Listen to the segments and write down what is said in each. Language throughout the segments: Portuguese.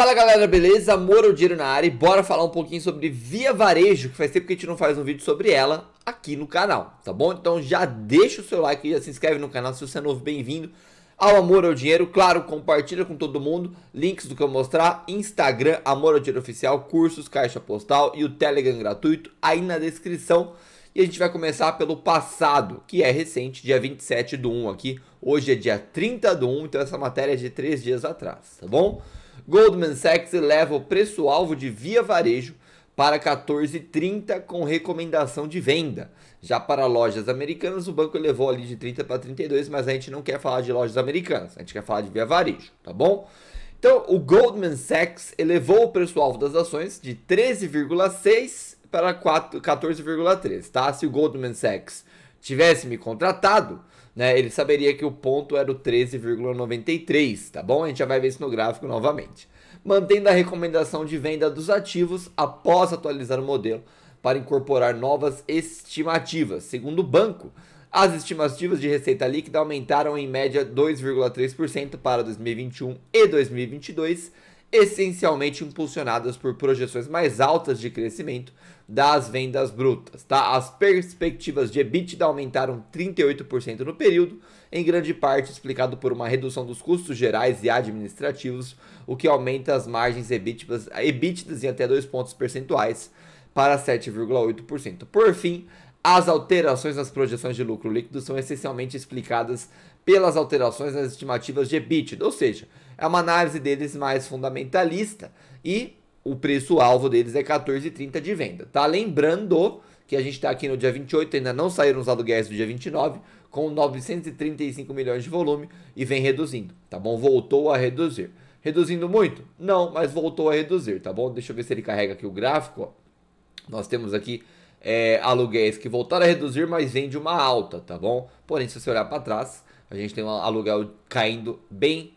Fala galera, beleza? Amor ou dinheiro na área e bora falar um pouquinho sobre Via Varejo, que faz tempo que a gente não faz um vídeo sobre ela aqui no canal, tá bom? Então já deixa o seu like e já se inscreve no canal se você é novo, bem-vindo ao Amor ou Dinheiro. Claro, compartilha com todo mundo, links do que eu mostrar, Instagram, Amor ou Dinheiro Oficial, cursos, caixa postal e o Telegram gratuito aí na descrição. E a gente vai começar pelo passado, que é recente, dia 27 do 1 aqui. Hoje é dia 30 do 1, então essa matéria é de 3 dias atrás, tá bom? Goldman Sachs eleva o preço-alvo de via varejo para 14,30 com recomendação de venda. Já para lojas americanas, o banco elevou ali de 30 para 32, mas a gente não quer falar de lojas americanas, a gente quer falar de via varejo, tá bom? Então, o Goldman Sachs elevou o preço-alvo das ações de 13,6 para 14,3, tá? Se o Goldman Sachs tivesse me contratado, né, ele saberia que o ponto era o 13,93, tá bom? A gente já vai ver isso no gráfico novamente. Mantendo a recomendação de venda dos ativos após atualizar o modelo para incorporar novas estimativas. Segundo o banco, as estimativas de receita líquida aumentaram em média 2,3% para 2021 e 2022 essencialmente impulsionadas por projeções mais altas de crescimento das vendas brutas. Tá? As perspectivas de EBITDA aumentaram 38% no período, em grande parte explicado por uma redução dos custos gerais e administrativos, o que aumenta as margens EBITDA em até 2 pontos percentuais para 7,8%. Por fim, as alterações nas projeções de lucro líquido são essencialmente explicadas pelas alterações nas estimativas de EBITDA, ou seja, é uma análise deles mais fundamentalista e o preço-alvo deles é 14,30 de venda. Tá lembrando que a gente está aqui no dia 28, ainda não saíram os aluguéis do dia 29, com 935 milhões de volume e vem reduzindo, tá bom? Voltou a reduzir. Reduzindo muito? Não, mas voltou a reduzir, tá bom? Deixa eu ver se ele carrega aqui o gráfico, ó. Nós temos aqui é, aluguéis que voltaram a reduzir, mas vem de uma alta, tá bom? Porém, se você olhar para trás, a gente tem um aluguel caindo bem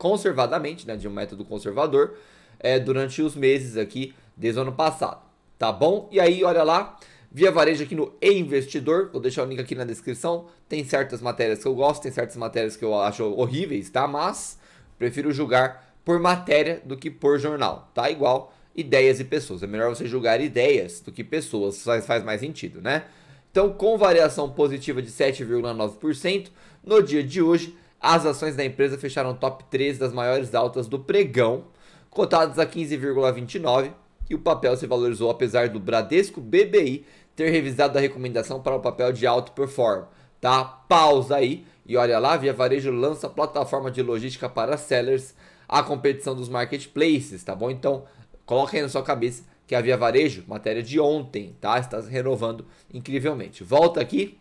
conservadamente, né, de um método conservador, é, durante os meses aqui desde o ano passado, tá bom? E aí, olha lá, Via Varejo aqui no E Investidor, vou deixar o link aqui na descrição, tem certas matérias que eu gosto, tem certas matérias que eu acho horríveis, tá? Mas prefiro julgar por matéria do que por jornal, tá? Igual ideias e pessoas. É melhor você julgar ideias do que pessoas, faz, faz mais sentido, né? Então, com variação positiva de 7,9%, no dia de hoje, as ações da empresa fecharam top 3 das maiores altas do pregão, cotadas a 15,29, e o papel se valorizou apesar do Bradesco BBI ter revisado a recomendação para o papel de alto perform. Tá? Pausa aí e olha lá, Via Varejo lança plataforma de logística para sellers, a competição dos marketplaces, tá bom? Então, Coloquem na sua cabeça que havia varejo, matéria de ontem, tá? Está se renovando incrivelmente. Volta aqui,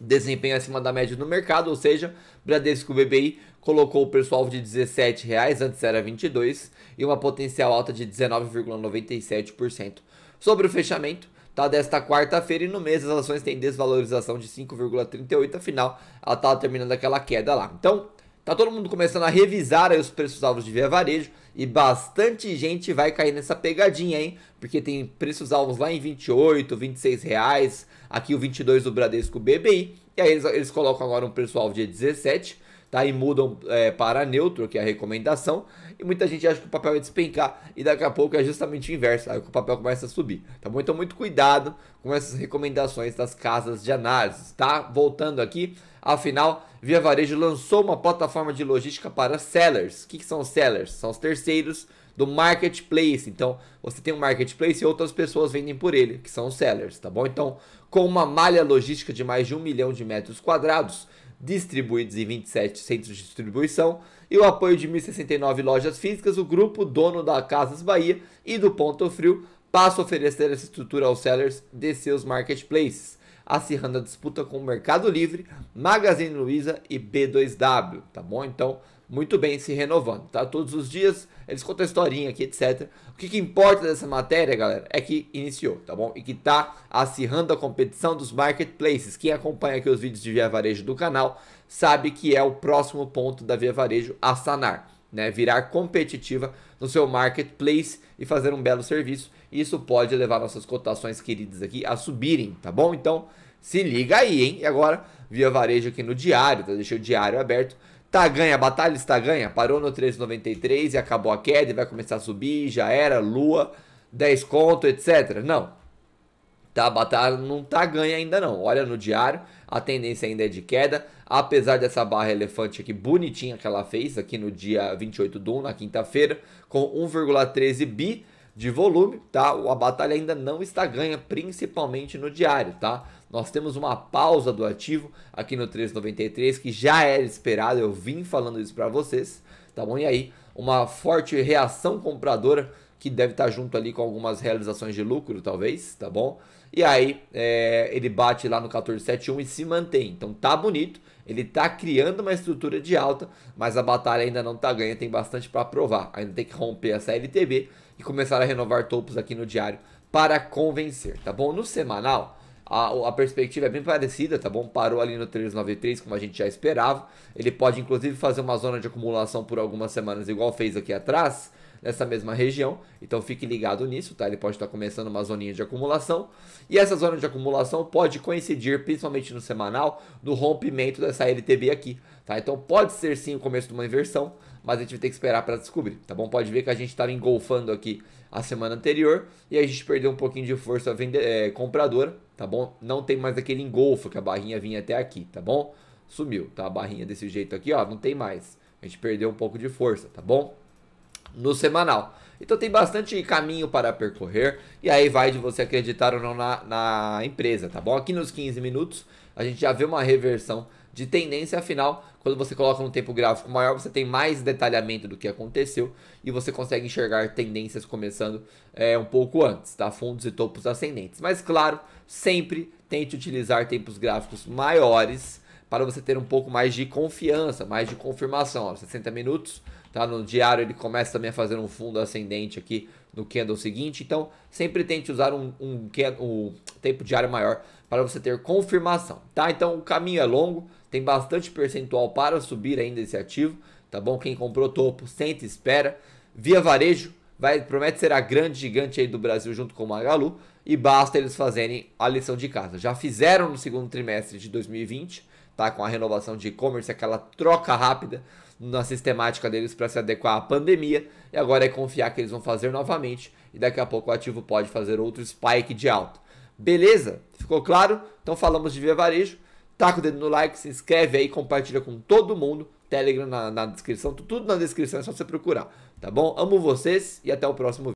desempenho acima da média no mercado, ou seja, Bradesco BBI colocou o pessoal de R$17,00, antes era 22 e uma potencial alta de 19,97% sobre o fechamento tá desta quarta-feira e no mês as ações têm desvalorização de 5,38, afinal ela estava tá terminando aquela queda lá. Então, Tá todo mundo começando a revisar os preços alvos de via varejo e bastante gente vai cair nessa pegadinha, hein? Porque tem preços alvos lá em 28, 26 reais, aqui o 22 do Bradesco BBI, e aí eles, eles colocam agora um preço alvo de 17, tá? E mudam é, para neutro, que é a recomendação, e muita gente acha que o papel vai é despencar, e daqui a pouco é justamente o inverso, aí o papel começa a subir, tá bom? Então muito cuidado com essas recomendações das casas de análise, tá? Voltando aqui, afinal, Via Varejo lançou uma plataforma de logística para sellers. O que, que são sellers? São os terceiros do marketplace. Então, você tem um marketplace e outras pessoas vendem por ele, que são os sellers, tá bom? Então, com uma malha logística de mais de um milhão de metros quadrados, distribuídos em 27 centros de distribuição e o apoio de 1.069 lojas físicas, o grupo dono da Casas Bahia e do Ponto Frio passa a oferecer essa estrutura aos sellers de seus marketplaces, acirrando a disputa com o Mercado Livre, Magazine Luiza e B2W, tá bom? Então, muito bem se renovando, tá? Todos os dias eles contam a historinha aqui, etc. O que, que, importa dessa matéria, galera, é que iniciou, tá bom? E que tá acirrando a competição dos marketplaces. Quem acompanha aqui os vídeos de Via Varejo do canal sabe que é o próximo ponto da Via Varejo a sanar, né? Virar competitiva no seu marketplace e fazer um belo serviço. e Isso pode levar nossas cotações queridas aqui a subirem, tá bom? Então, se liga aí, hein? E agora, Via Varejo aqui no diário, tá? Deixei o diário aberto Tá ganha, a batalha está ganha. Parou no 3,93 e acabou a queda e vai começar a subir, já era, lua, 10 conto, etc. Não. Tá, a batalha não tá ganha ainda não. Olha no diário, a tendência ainda é de queda. Apesar dessa barra elefante aqui bonitinha que ela fez aqui no dia 28 do 1, na quinta-feira, com 1,13 bi de volume, tá? A batalha ainda não está ganha, principalmente no diário, tá? nós temos uma pausa do ativo aqui no 393 que já era esperado, eu vim falando isso para vocês, tá bom? E aí, uma forte reação compradora que deve estar tá junto ali com algumas realizações de lucro, talvez, tá bom? E aí é, ele bate lá no 1471 e se mantém. Então tá bonito, ele tá criando uma estrutura de alta, mas a batalha ainda não tá ganha, tem bastante para provar. Ainda tem que romper essa LTB e começar a renovar topos aqui no diário para convencer, tá bom? No semanal, a, a perspectiva é bem parecida, tá bom? Parou ali no 393, como a gente já esperava. Ele pode, inclusive, fazer uma zona de acumulação por algumas semanas, igual fez aqui atrás, nessa mesma região. Então fique ligado nisso, tá? Ele pode estar começando uma zoninha de acumulação. E essa zona de acumulação pode coincidir, principalmente no semanal, no rompimento dessa LTB aqui, tá? Então pode ser sim o começo de uma inversão mas a gente vai ter que esperar para descobrir, tá bom? Pode ver que a gente estava engolfando aqui a semana anterior e a gente perdeu um pouquinho de força vende, é, compradora, tá bom? Não tem mais aquele engolfo que a barrinha vinha até aqui, tá bom? Sumiu, tá? A barrinha desse jeito aqui, ó, não tem mais. A gente perdeu um pouco de força, tá bom? No semanal. Então tem bastante caminho para percorrer e aí vai de você acreditar ou não na, na empresa, tá bom? Aqui nos 15 minutos a gente já vê uma reversão de tendência, afinal, quando você coloca um tempo gráfico maior, você tem mais detalhamento do que aconteceu e você consegue enxergar tendências começando é, um pouco antes, tá? Fundos e topos ascendentes. Mas claro, sempre tente utilizar tempos gráficos maiores para você ter um pouco mais de confiança, mais de confirmação. Ó, 60 minutos, tá? No diário ele começa também a fazer um fundo ascendente aqui no candle seguinte. Então, sempre tente usar um, um, um tempo diário maior para você ter confirmação, tá? Então, o caminho é longo, tem bastante percentual para subir ainda esse ativo, tá bom? Quem comprou topo, senta e espera. Via Varejo, vai, promete ser a grande gigante aí do Brasil junto com o Magalu e basta eles fazerem a lição de casa. Já fizeram no segundo trimestre de 2020, tá? Com a renovação de e-commerce, aquela troca rápida na sistemática deles para se adequar à pandemia. E agora é confiar que eles vão fazer novamente e daqui a pouco o ativo pode fazer outro spike de alta. Beleza? Ficou claro? Então falamos de via varejo. Taca o dedo no like, se inscreve aí, compartilha com todo mundo. Telegram na, na descrição, tudo na descrição, é só você procurar. Tá bom? Amo vocês e até o próximo vídeo.